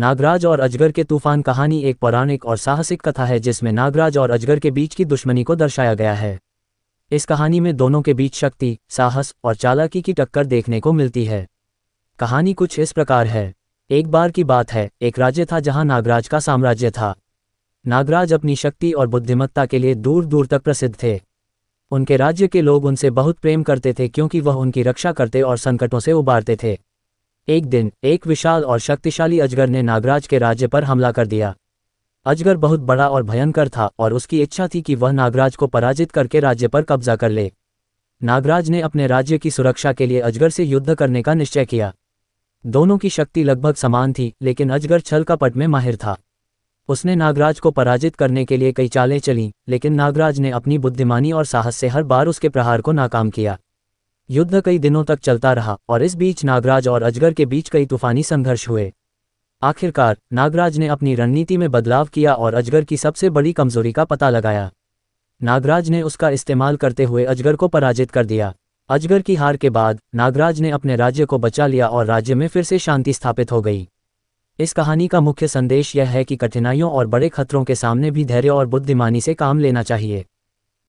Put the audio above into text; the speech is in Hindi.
नागराज और अजगर के तूफान कहानी एक पौराणिक और साहसिक कथा है जिसमें नागराज और अजगर के बीच की दुश्मनी को दर्शाया गया है इस कहानी में दोनों के बीच शक्ति साहस और चालाकी की टक्कर देखने को मिलती है कहानी कुछ इस प्रकार है एक बार की बात है एक राज्य था जहां नागराज का साम्राज्य था नागराज अपनी शक्ति और बुद्धिमत्ता के लिए दूर दूर तक प्रसिद्ध थे उनके राज्य के लोग उनसे बहुत प्रेम करते थे क्योंकि वह उनकी रक्षा करते और संकटों से उबारते थे एक दिन एक विशाल और शक्तिशाली अजगर ने नागराज के राज्य पर हमला कर दिया अजगर बहुत बड़ा और भयंकर था और उसकी इच्छा थी कि वह नागराज को पराजित करके राज्य पर कब्जा कर ले नागराज ने अपने राज्य की सुरक्षा के लिए अजगर से युद्ध करने का निश्चय किया दोनों की शक्ति लगभग समान थी लेकिन अजगर छल का पट में माहिर था उसने नागराज को पराजित करने के लिए कई चालें चलीं लेकिन नागराज ने अपनी बुद्धिमानी और साहस से हर बार उसके प्रहार को नाकाम किया युद्ध कई दिनों तक चलता रहा और इस बीच नागराज और अजगर के बीच कई तूफानी संघर्ष हुए आखिरकार नागराज ने अपनी रणनीति में बदलाव किया और अजगर की सबसे बड़ी कमजोरी का पता लगाया नागराज ने उसका इस्तेमाल करते हुए अजगर को पराजित कर दिया अजगर की हार के बाद नागराज ने अपने राज्य को बचा लिया और राज्य में फिर से शांति स्थापित हो गई इस कहानी का मुख्य संदेश यह है कि कठिनाइयों और बड़े खतरों के सामने भी धैर्य और बुद्धिमानी से काम लेना चाहिए